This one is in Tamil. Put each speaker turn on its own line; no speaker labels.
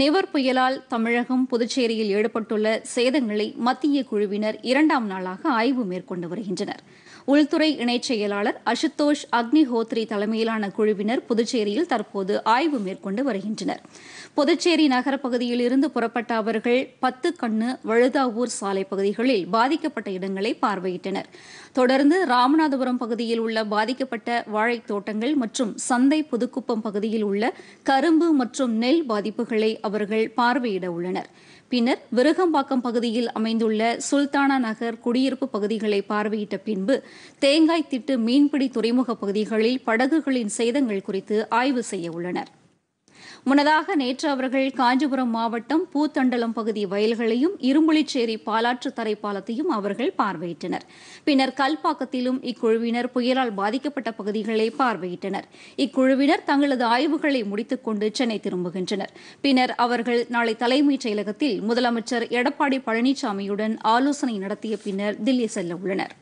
நிவர் புயலால் தமிழகம் புதுச்சேரியில் ஈடுபட்டுள்ள சேதங்களை மத்திய குழுவினர் இரண்டாம் நாளாக ஆய்வு மேற்கொண்டு வருகின்றனர் உள்துறை இணைச் செயலாளர் அசுதோஷ் அக்னிஹோத்ரி தலைமையிலான குழுவினர் புதுச்சேரியில் தற்போது ஆய்வு மேற்கொண்டு வருகின்றனர் புதுச்சேரி நகரப்பகுதியில் பகுதியில் இருந்து புறப்பட்ட அவர்கள் பத்து கண்ணு வழுதாவூர் சாலை பகுதிகளில் பாதிக்கப்பட்ட இடங்களை பார்வையிட்டனர் தொடர்ந்து ராமநாதபுரம் பகுதியில் உள்ள பாதிக்கப்பட்ட வாழைத் தோட்டங்கள் மற்றும் சந்தை புதுக்குப்பம் பகுதியில் உள்ள கரும்பு மற்றும் நெல் பாதிப்புகளை அவர்கள் பார்வையிட உள்ளனர் பின்னர் விருகம்பாக்கம் பகுதியில் அமைந்துள்ள சுல்தானா நகர் குடியிருப்பு பகுதிகளை பார்வையிட்ட பின்பு தேங்காய் திட்டு மீன்பிடி துறைமுக பகுதிகளில் படகுகளின் சேதங்கள் குறித்து ஆய்வு செய்ய உள்ளனா் முன்னதாக நேற்று அவர்கள் காஞ்சிபுரம் மாவட்டம் பூத்தண்டலம் பகுதி வயல்களையும் இரும்புலிச்சேரி பாலாற்று தரைப்பாலத்தையும் அவர்கள் பார்வையிட்டனர் பின்னர் கல்பாக்கத்திலும் இக்குழுவினர் புயலால் பாதிக்கப்பட்ட பகுதிகளை பார்வையிட்டனர் இக்குழுவினர் தங்களது ஆய்வுகளை முடித்துக் கொண்டு சென்னை திரும்புகின்றனர் பின்னர் அவர்கள் நாளை தலைமைச் செயலகத்தில் முதலமைச்சர் எடப்பாடி பழனிசாமியுடன் ஆலோசனை நடத்திய பின்னர் தில்லி செல்ல உள்ளனர்